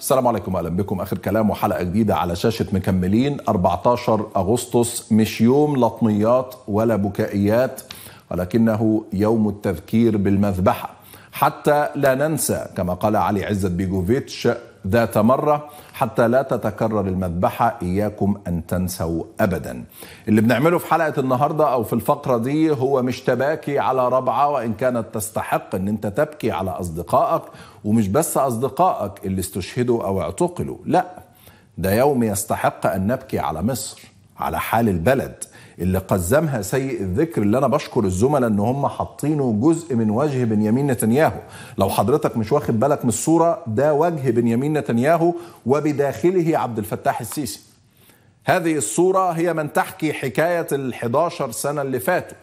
السلام عليكم اهلا بكم اخر كلام وحلقه جديده على شاشه مكملين 14 اغسطس مش يوم لطميات ولا بكائيات ولكنه يوم التذكير بالمذبحه حتى لا ننسى كما قال علي عزت بيجوفيتش ذات مرة حتى لا تتكرر المذبحة إياكم أن تنسوا أبدا اللي بنعمله في حلقة النهاردة أو في الفقرة دي هو مش تباكي على ربعة وإن كانت تستحق أن أنت تبكي على أصدقائك ومش بس أصدقائك اللي استشهدوا أو اعتقلوا لا ده يوم يستحق أن نبكي على مصر على حال البلد اللي قزمها سيء الذكر اللي انا بشكر الزملاء ان هم حاطينه جزء من وجه بنيامين نتنياهو لو حضرتك مش واخد بالك من الصوره ده وجه بنيامين نتنياهو وبداخله عبد الفتاح السيسي هذه الصوره هي من تحكي حكايه ال11 سنه اللي فاتوا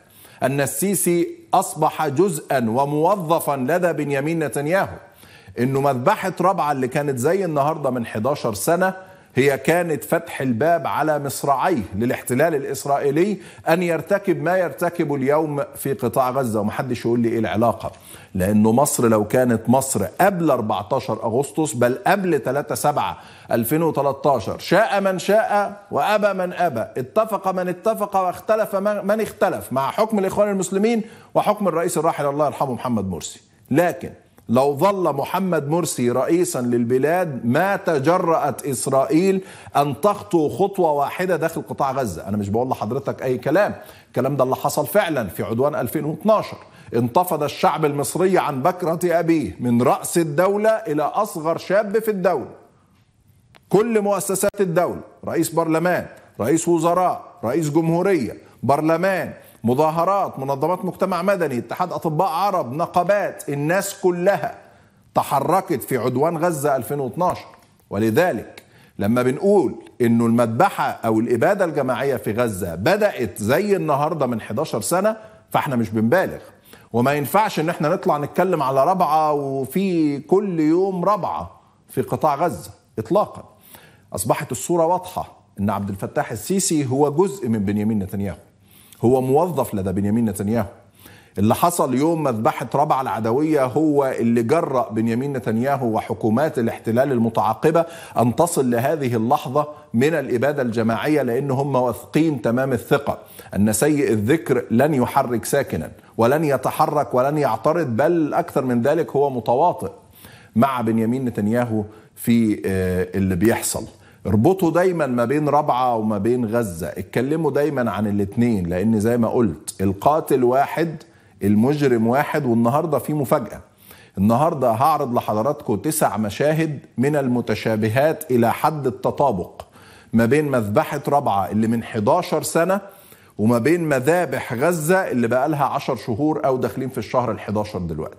ان السيسي اصبح جزءا وموظفا لدى بنيامين نتنياهو انه مذبحه رابعه اللي كانت زي النهارده من 11 سنه هي كانت فتح الباب على مصراعيه للاحتلال الإسرائيلي أن يرتكب ما يرتكبه اليوم في قطاع غزة ومحدش يقول لي إيه العلاقة لأنه مصر لو كانت مصر قبل 14 أغسطس بل قبل 3 7 2013 شاء من شاء وأبى من أبى اتفق من اتفق واختلف من اختلف مع حكم الإخوان المسلمين وحكم الرئيس الراحل الله يرحمه محمد مرسي لكن لو ظل محمد مرسي رئيسا للبلاد ما تجرأت إسرائيل أن تخطو خطوة واحدة داخل قطاع غزة أنا مش بقول لحضرتك أي كلام الكلام ده اللي حصل فعلا في عدوان 2012 انتفض الشعب المصري عن بكرة أبيه من رأس الدولة إلى أصغر شاب في الدولة كل مؤسسات الدولة رئيس برلمان رئيس وزراء رئيس جمهورية برلمان مظاهرات منظمات مجتمع مدني اتحاد اطباء عرب نقابات الناس كلها تحركت في عدوان غزه 2012 ولذلك لما بنقول انه المذبحه او الاباده الجماعيه في غزه بدات زي النهارده من 11 سنه فاحنا مش بنبالغ وما ينفعش ان احنا نطلع نتكلم على رابعه وفي كل يوم رابعه في قطاع غزه اطلاقا اصبحت الصوره واضحه ان عبد الفتاح السيسي هو جزء من بنيامين نتنياهو هو موظف لدى بنيامين نتنياهو اللي حصل يوم مذبحة ربع العدوية هو اللي جرأ بنيامين نتنياهو وحكومات الاحتلال المتعاقبة أن تصل لهذه اللحظة من الإبادة الجماعية لأن هم واثقين تمام الثقة أن سيء الذكر لن يحرك ساكنا ولن يتحرك ولن يعترض بل أكثر من ذلك هو متواطئ مع بنيامين نتنياهو في آه، اللي بيحصل اربطوا دايما ما بين رابعة وما بين غزة اتكلموا دايما عن الاتنين لان زي ما قلت القاتل واحد المجرم واحد والنهاردة في مفاجأة النهاردة هعرض لحضراتكم تسع مشاهد من المتشابهات الى حد التطابق ما بين مذبحة رابعة اللي من 11 سنة وما بين مذابح غزة اللي بقالها 10 شهور او داخلين في الشهر ال11 دلوقتي